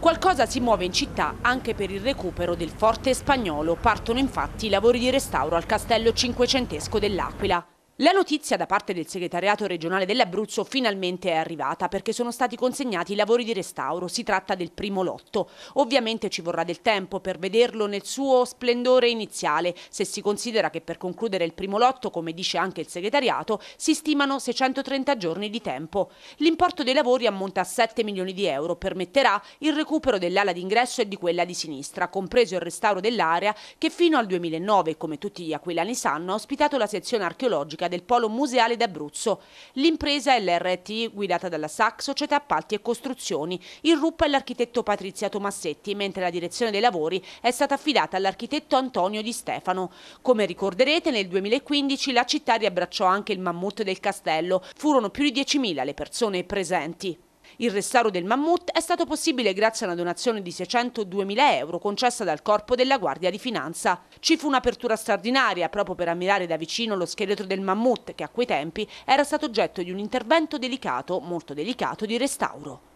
Qualcosa si muove in città anche per il recupero del forte spagnolo. Partono infatti i lavori di restauro al castello cinquecentesco dell'Aquila. La notizia da parte del segretariato regionale dell'Abruzzo finalmente è arrivata perché sono stati consegnati i lavori di restauro, si tratta del primo lotto. Ovviamente ci vorrà del tempo per vederlo nel suo splendore iniziale, se si considera che per concludere il primo lotto, come dice anche il segretariato, si stimano 630 giorni di tempo. L'importo dei lavori ammonta a 7 milioni di euro, permetterà il recupero dell'ala d'ingresso e di quella di sinistra, compreso il restauro dell'area che fino al 2009, come tutti gli aquilani sanno, ha ospitato la sezione archeologica del Polo Museale d'Abruzzo. L'impresa è l'RT, guidata dalla SAC, Società Appalti e Costruzioni. Il RUP è l'architetto Patrizia Tomassetti, mentre la direzione dei lavori è stata affidata all'architetto Antonio Di Stefano. Come ricorderete, nel 2015 la città riabbracciò anche il mammut del castello. Furono più di 10.000 le persone presenti. Il restauro del mammut è stato possibile grazie a una donazione di 602.000 euro concessa dal Corpo della Guardia di Finanza. Ci fu un'apertura straordinaria proprio per ammirare da vicino lo scheletro del mammut che a quei tempi era stato oggetto di un intervento delicato, molto delicato, di restauro.